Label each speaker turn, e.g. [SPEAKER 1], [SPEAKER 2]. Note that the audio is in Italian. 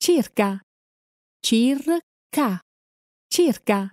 [SPEAKER 1] circa circa circa